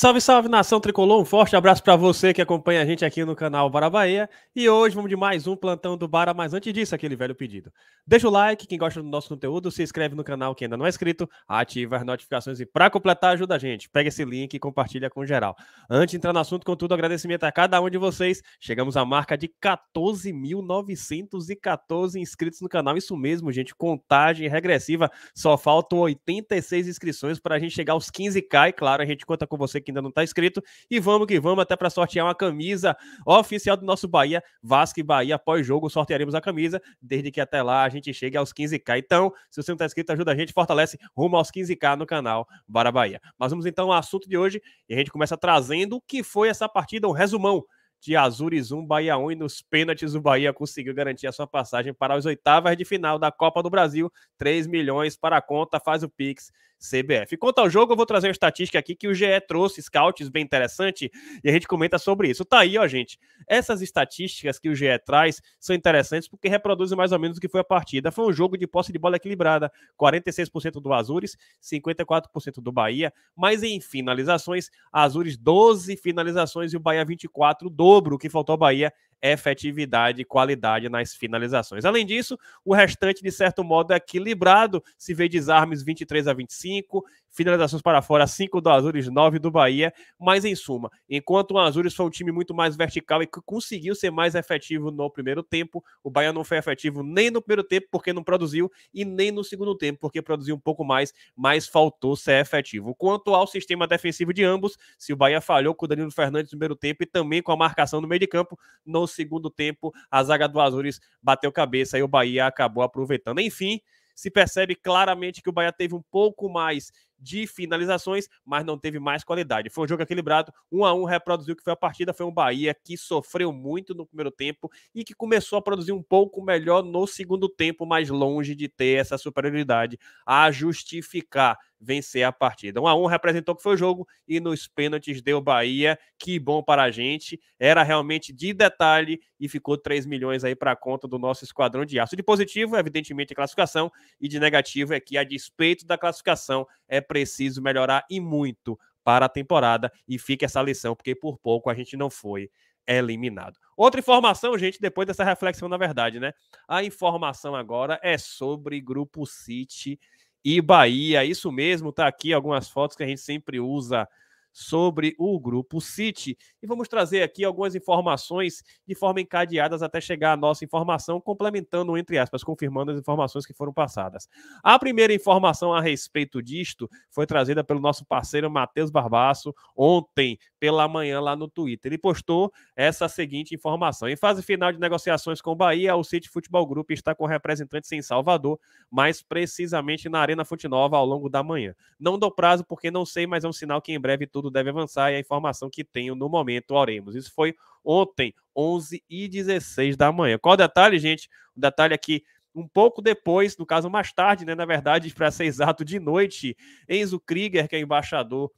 Salve, salve nação tricolor! Um forte abraço para você que acompanha a gente aqui no canal Bara Bahia. E hoje vamos de mais um plantão do Bara, mas antes disso, aquele velho pedido. Deixa o like, quem gosta do nosso conteúdo, se inscreve no canal quem ainda não é inscrito, ativa as notificações e para completar ajuda a gente. Pega esse link e compartilha com geral. Antes de entrar no assunto, contudo, agradecimento a cada um de vocês. Chegamos à marca de 14.914 inscritos no canal. Isso mesmo, gente, contagem regressiva. Só faltam 86 inscrições para a gente chegar aos 15k e claro, a gente conta com você que que ainda não está inscrito. E vamos que vamos, até para sortear uma camisa oficial do nosso Bahia, Vasco e Bahia. Após jogo, sortearemos a camisa, desde que até lá a gente chegue aos 15k. Então, se você não está inscrito, ajuda a gente, fortalece rumo aos 15k no canal Bara Bahia. Mas vamos então ao assunto de hoje e a gente começa trazendo o que foi essa partida, um resumão de Azures 1, Bahia 1 e nos pênaltis o Bahia conseguiu garantir a sua passagem para as oitavas de final da Copa do Brasil. 3 milhões para a conta, faz o Pix, CBF. Quanto ao jogo, eu vou trazer uma estatística aqui que o GE trouxe, scouts bem interessante, e a gente comenta sobre isso. Tá aí, ó, gente. Essas estatísticas que o GE traz são interessantes porque reproduzem mais ou menos o que foi a partida. Foi um jogo de posse de bola equilibrada, 46% do Azures, 54% do Bahia, mas em finalizações, Azures 12 finalizações e o Bahia 24, o dobro que faltou ao Bahia efetividade e qualidade nas finalizações. Além disso, o restante, de certo modo, é equilibrado, se vê desarmes 23 a 25, finalizações para fora, 5 do Azures, 9 do Bahia. Mas, em suma, enquanto o Azures foi um time muito mais vertical e que conseguiu ser mais efetivo no primeiro tempo, o Bahia não foi efetivo nem no primeiro tempo, porque não produziu, e nem no segundo tempo, porque produziu um pouco mais, mas faltou ser efetivo. Quanto ao sistema defensivo de ambos, se o Bahia falhou com o Danilo Fernandes no primeiro tempo e também com a marcação no meio de campo, no segundo tempo, a zaga do Azures bateu cabeça e o Bahia acabou aproveitando. Enfim, se percebe claramente que o Bahia teve um pouco mais de finalizações, mas não teve mais qualidade. Foi um jogo equilibrado, um a um reproduziu que foi a partida, foi um Bahia que sofreu muito no primeiro tempo e que começou a produzir um pouco melhor no segundo tempo, mais longe de ter essa superioridade a justificar vencer a partida. 1 a 1 representou que foi o jogo e nos pênaltis deu Bahia. Que bom para a gente. Era realmente de detalhe e ficou 3 milhões aí para a conta do nosso esquadrão de aço. De positivo, evidentemente, a classificação e de negativo é que a despeito da classificação é preciso melhorar e muito para a temporada e fica essa lição porque por pouco a gente não foi eliminado. Outra informação, gente, depois dessa reflexão, na verdade, né? A informação agora é sobre Grupo City e Bahia. Isso mesmo, tá aqui algumas fotos que a gente sempre usa sobre o grupo City. E vamos trazer aqui algumas informações de forma encadeadas até chegar a nossa informação, complementando, entre aspas, confirmando as informações que foram passadas. A primeira informação a respeito disto foi trazida pelo nosso parceiro Matheus Barbaço ontem, pela manhã lá no Twitter. Ele postou essa seguinte informação: Em fase final de negociações com o Bahia, o City Futebol Group está com representantes em Salvador, mais precisamente na Arena Fonte Nova ao longo da manhã. Não dou prazo porque não sei, mas é um sinal que em breve tudo deve avançar e é a informação que tenho no momento, oremos. Isso foi ontem, 11 e 16 da manhã. Qual o detalhe, gente? O detalhe aqui é um pouco depois, no caso mais tarde, né, na verdade, para ser exato, de noite, Enzo Krieger, que é embaixador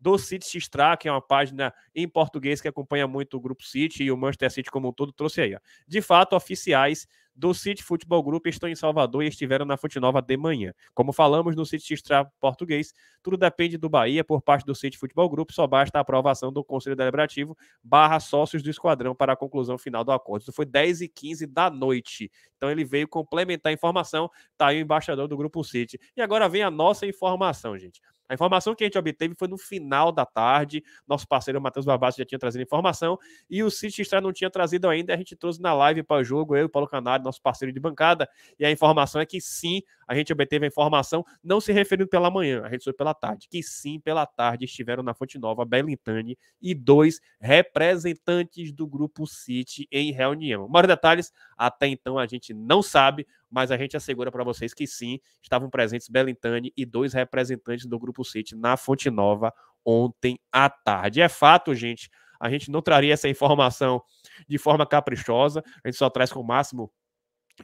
do City Extra, que é uma página em português que acompanha muito o Grupo City e o Manchester City como um todo, trouxe aí. Ó. De fato, oficiais do City Futebol Group estão em Salvador e estiveram na Fonte Nova de manhã. Como falamos no City Extra português, tudo depende do Bahia por parte do City Futebol Group, só basta a aprovação do Conselho Deliberativo barra sócios do esquadrão para a conclusão final do acordo. Isso foi 10 e 15 da noite. Então ele veio complementar a informação, tá aí o embaixador do Grupo City. E agora vem a nossa informação, gente. A informação que a gente obteve foi no final da tarde. Nosso parceiro Matheus Barbato já tinha trazido informação e o City Extra não tinha trazido ainda. A gente trouxe na live para o jogo, eu e o Paulo Canário, nosso parceiro de bancada. E a informação é que sim, a gente obteve a informação, não se referindo pela manhã, a gente foi pela tarde, que sim, pela tarde estiveram na Fonte Nova, Belintani e dois representantes do grupo City em reunião. Mais detalhes, até então a gente não sabe, mas a gente assegura para vocês que sim, estavam presentes Belintani e dois representantes do Grupo City na Fonte Nova ontem à tarde. É fato, gente, a gente não traria essa informação de forma caprichosa, a gente só traz com o máximo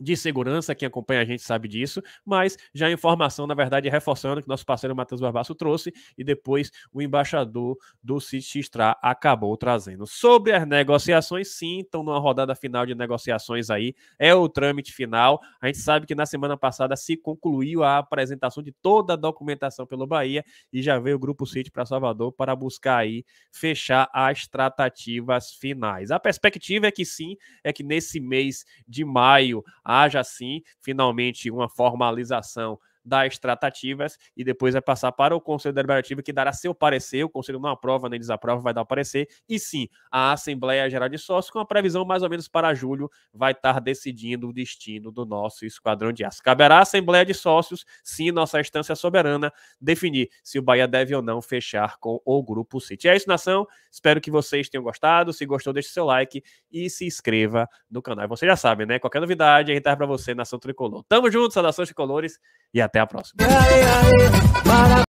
de segurança, quem acompanha a gente sabe disso, mas já a informação, na verdade, reforçando que nosso parceiro Matheus Barbaço trouxe e depois o embaixador do Citistrar acabou trazendo. Sobre as negociações, sim, estão numa rodada final de negociações aí, é o trâmite final. A gente sabe que na semana passada se concluiu a apresentação de toda a documentação pelo Bahia e já veio o Grupo City para Salvador para buscar aí fechar as tratativas finais. A perspectiva é que sim, é que nesse mês de maio haja sim finalmente uma formalização das tratativas e depois vai passar para o Conselho Deliberativo, que dará seu parecer. O Conselho não aprova nem desaprova, vai dar o parecer. E sim, a Assembleia Geral de Sócios, com a previsão mais ou menos para julho, vai estar decidindo o destino do nosso esquadrão de aço. Caberá a Assembleia de Sócios, sim, nossa instância soberana, definir se o Bahia deve ou não fechar com o Grupo City. É isso, nação. Espero que vocês tenham gostado. Se gostou, deixe seu like e se inscreva no canal. Você já sabe, né? Qualquer novidade, a gente tá para você, Nação Tricolor. Tamo junto, saudações tricolores e até até a próxima.